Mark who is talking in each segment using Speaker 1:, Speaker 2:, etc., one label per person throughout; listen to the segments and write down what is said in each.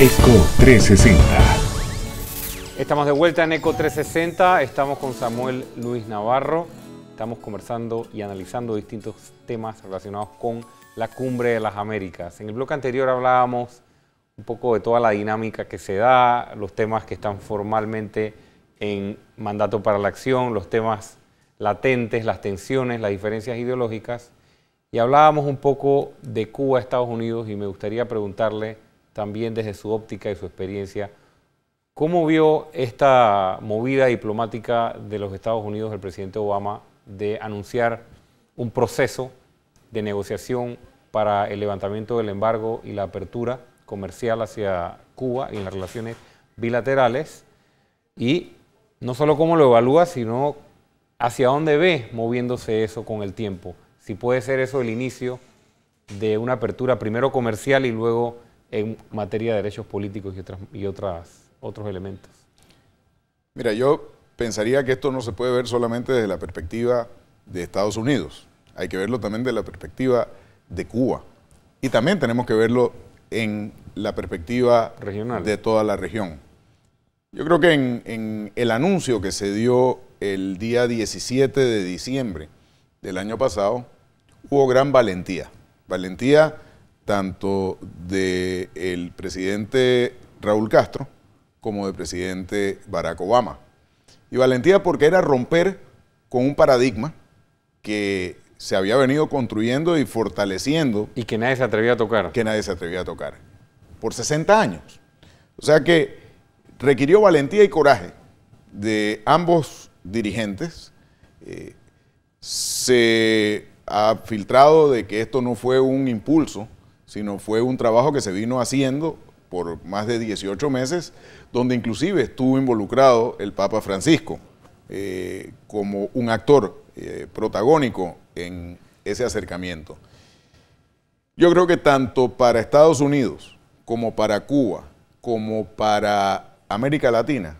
Speaker 1: Eco 360.
Speaker 2: Estamos de vuelta en Eco 360, estamos con Samuel Luis Navarro, estamos conversando y analizando distintos temas relacionados con la Cumbre de las Américas. En el bloque anterior hablábamos un poco de toda la dinámica que se da, los temas que están formalmente en mandato para la acción, los temas latentes, las tensiones, las diferencias ideológicas. Y hablábamos un poco de Cuba, Estados Unidos, y me gustaría preguntarle también desde su óptica y su experiencia. ¿Cómo vio esta movida diplomática de los Estados Unidos del presidente Obama de anunciar un proceso de negociación para el levantamiento del embargo y la apertura comercial hacia Cuba y en las relaciones bilaterales? Y no solo cómo lo evalúa, sino hacia dónde ve moviéndose eso con el tiempo. Si puede ser eso el inicio de una apertura primero comercial y luego en materia de derechos políticos y, otras, y otras, otros elementos?
Speaker 1: Mira, yo pensaría que esto no se puede ver solamente desde la perspectiva de Estados Unidos, hay que verlo también desde la perspectiva de Cuba y también tenemos que verlo en la perspectiva regional de toda la región. Yo creo que en, en el anuncio que se dio el día 17 de diciembre del año pasado, hubo gran valentía. Valentía tanto del el presidente Raúl Castro como del presidente Barack Obama. Y valentía porque era romper con un paradigma que se había venido construyendo y fortaleciendo. Y que nadie se atrevía a tocar. Que nadie se atrevía a tocar. Por 60 años. O sea que requirió valentía y coraje de ambos dirigentes. Eh, se ha filtrado de que esto no fue un impulso sino fue un trabajo que se vino haciendo por más de 18 meses, donde inclusive estuvo involucrado el Papa Francisco eh, como un actor eh, protagónico en ese acercamiento. Yo creo que tanto para Estados Unidos como para Cuba, como para América Latina,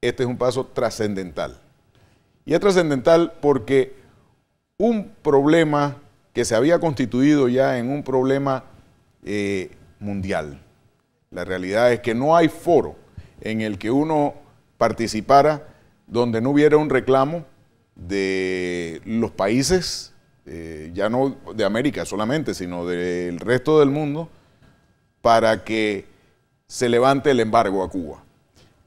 Speaker 1: este es un paso trascendental. Y es trascendental porque un problema que se había constituido ya en un problema eh, mundial. La realidad es que no hay foro en el que uno participara donde no hubiera un reclamo de los países, eh, ya no de América solamente, sino del resto del mundo, para que se levante el embargo a Cuba.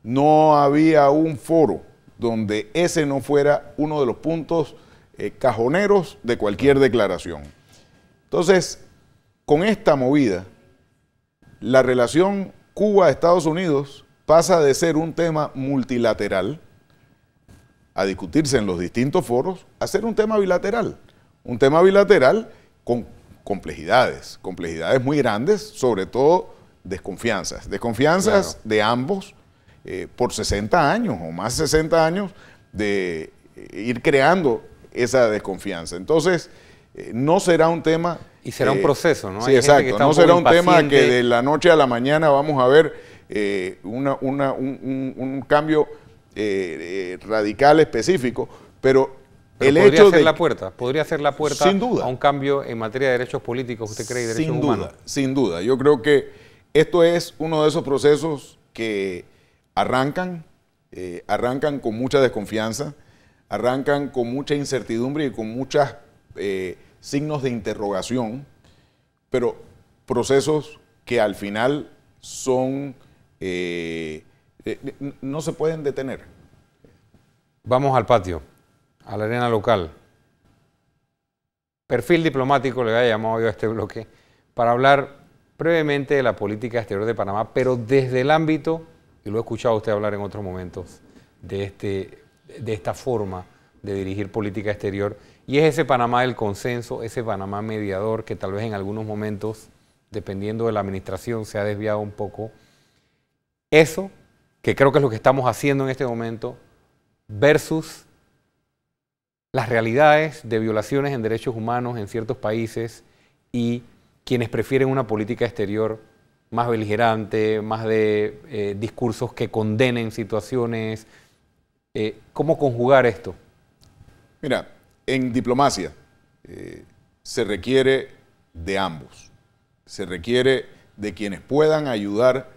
Speaker 1: No había un foro donde ese no fuera uno de los puntos eh, cajoneros de cualquier declaración. Entonces, con esta movida, la relación Cuba-Estados Unidos pasa de ser un tema multilateral a discutirse en los distintos foros, a ser un tema bilateral. Un tema bilateral con complejidades, complejidades muy grandes, sobre todo desconfianzas, desconfianzas de ambos eh, por 60 años o más 60 años de eh, ir creando esa desconfianza. Entonces, eh, no será un tema... Y será un eh, proceso, ¿no? exacto. no será un tema que de la noche a la mañana vamos a ver eh, un, cambio radical específico, pero el podría hecho ser de... la puerta, podría ser la puerta sin
Speaker 2: duda. a un cambio en materia de derechos políticos, ¿usted cree? Y derechos sin duda, sin duda. Yo creo que esto es
Speaker 1: uno de esos procesos que arrancan, arrancan con mucha desconfianza arrancan con mucha incertidumbre y con muchos eh, signos de interrogación, pero procesos que al final
Speaker 2: son, eh, eh, no se pueden detener. Vamos al patio, a la arena local. Perfil diplomático le había llamado yo a este bloque para hablar brevemente de la política exterior de Panamá, pero desde el ámbito, y lo he escuchado usted hablar en otros momentos, de este de esta forma de dirigir política exterior. Y es ese Panamá del consenso, ese Panamá mediador que tal vez en algunos momentos, dependiendo de la administración, se ha desviado un poco. Eso, que creo que es lo que estamos haciendo en este momento, versus las realidades de violaciones en derechos humanos en ciertos países y quienes prefieren una política exterior más beligerante, más de eh, discursos que condenen situaciones, eh, ¿Cómo conjugar esto?
Speaker 1: Mira, en diplomacia eh, se requiere de ambos. Se requiere de quienes puedan ayudar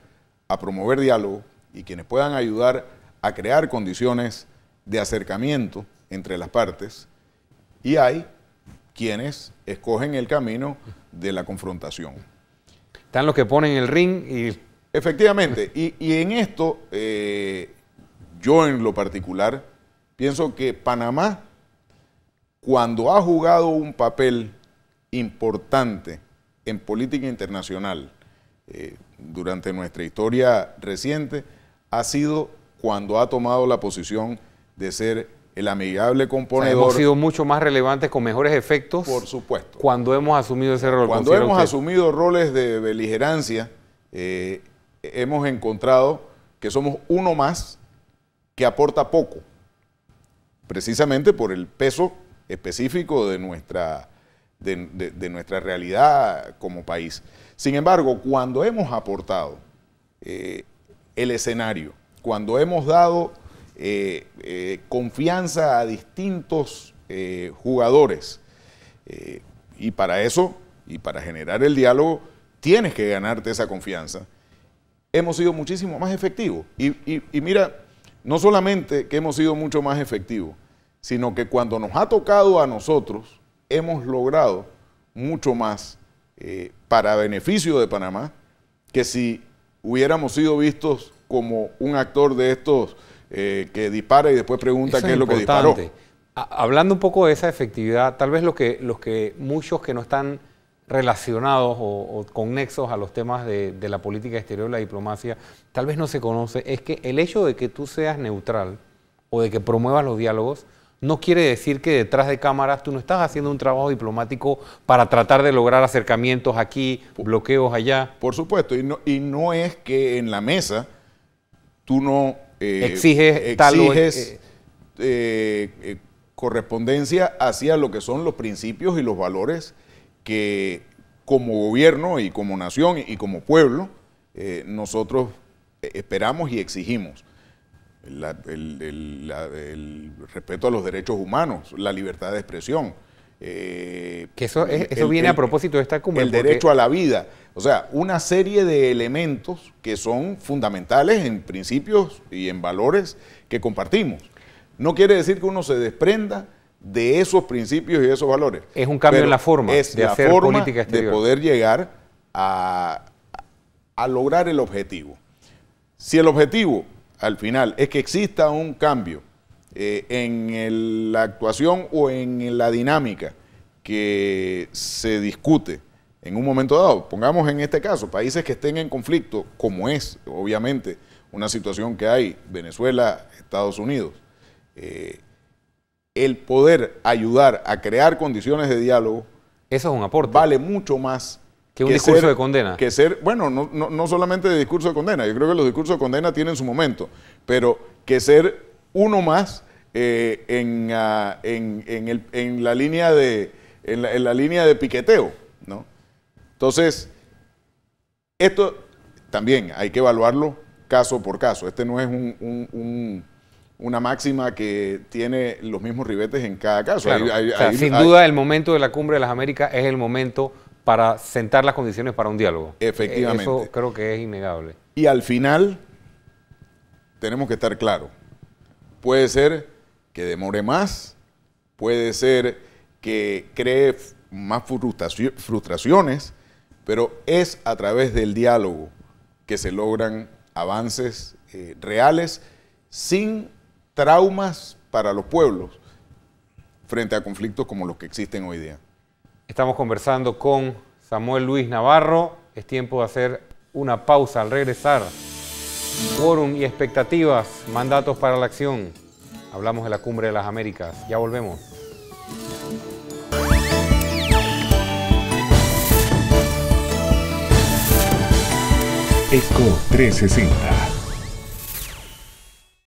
Speaker 1: a promover diálogo y quienes puedan ayudar a crear condiciones de acercamiento entre las partes. Y hay quienes escogen el camino de la confrontación.
Speaker 2: Están los que ponen el ring y...
Speaker 1: Efectivamente, y, en esto eh, yo en lo particular pienso que Panamá, cuando ha jugado un papel importante en política internacional eh, durante nuestra historia reciente, ha sido cuando ha tomado la posición de ser el amigable componente. Ha hemos sido
Speaker 2: mucho más relevantes con mejores efectos. Por supuesto. Cuando hemos asumido ese rol. Cuando hemos
Speaker 1: asumido roles de beligerancia, eh, hemos encontrado que somos uno más que aporta poco, precisamente por el peso específico de nuestra, de, nuestra realidad como país. Sin embargo, cuando hemos aportado eh, el escenario, cuando hemos dado eh, eh, confianza a distintos jugadores, y para eso, y para generar el diálogo, tienes que ganarte esa confianza, hemos sido muchísimo más efectivos. y mira, no solamente que hemos sido mucho más efectivos, sino que cuando nos ha tocado a nosotros, hemos logrado mucho más eh, para beneficio de Panamá que si hubiéramos sido vistos como un actor de estos eh, que dispara y después pregunta qué es, lo que disparó.
Speaker 2: Hablando un poco de esa efectividad, tal vez lo que, los que muchos que no están relacionados o, con conexos a los temas de, la política exterior, la diplomacia, tal vez no se conoce, es que el hecho de que tú seas neutral o de que promuevas los diálogos, no quiere decir que detrás de cámaras tú no estás haciendo un trabajo diplomático para tratar de lograr acercamientos aquí, bloqueos allá.
Speaker 1: Por supuesto, y no, y no es que en la mesa tú no
Speaker 2: eh, exiges, tal eh,
Speaker 1: eh, correspondencia hacia lo que son los principios y los valores que como gobierno y como nación y como pueblo, eh, nosotros eh, esperamos y exigimos. el, respeto a los derechos humanos, la libertad de expresión. Eh, que eso, viene a propósito
Speaker 2: de esta cumbre. El derecho a
Speaker 1: la vida. O sea, una serie de elementos que son fundamentales en principios y en valores que compartimos. No quiere decir que uno se desprenda de esos principios y esos valores. Es un cambio en la forma de hacer política De poder llegar a, lograr el objetivo. Si el objetivo al final es que exista un cambio eh, en la actuación o en la dinámica que se discute en un momento dado, pongamos en este caso países que estén en conflicto, como es obviamente una situación que hay Venezuela, Estados Unidos, eh, el poder ayudar a crear condiciones de diálogo. Eso es un aporte. Vale mucho más. Que un discurso de condena. Que ser, bueno, no, solamente de discurso de condena, yo creo que los discursos de condena tienen su momento, pero que ser uno más eh, ah, en, la línea de, línea de piqueteo. ¿no? Entonces, esto también hay que evaluarlo caso por caso. Este no es un, una máxima que tiene los mismos ribetes en cada caso. sin duda,
Speaker 2: el momento de la cumbre de las Américas es el momento para sentar las condiciones para un diálogo. Eh, Efectivamente. Eso
Speaker 1: creo que es innegable. Y al final, tenemos que estar claros. Puede ser que demore más, puede ser que cree más frustraciones, pero es a través del diálogo que se logran avances eh, reales sin traumas para los pueblos frente a conflictos como los que existen hoy día.
Speaker 2: Estamos conversando con Samuel Luis Navarro. Es tiempo de hacer una pausa al regresar. Fórum y expectativas, mandatos para la acción. Hablamos de la Cumbre de las Américas. Ya volvemos. ECO
Speaker 1: 360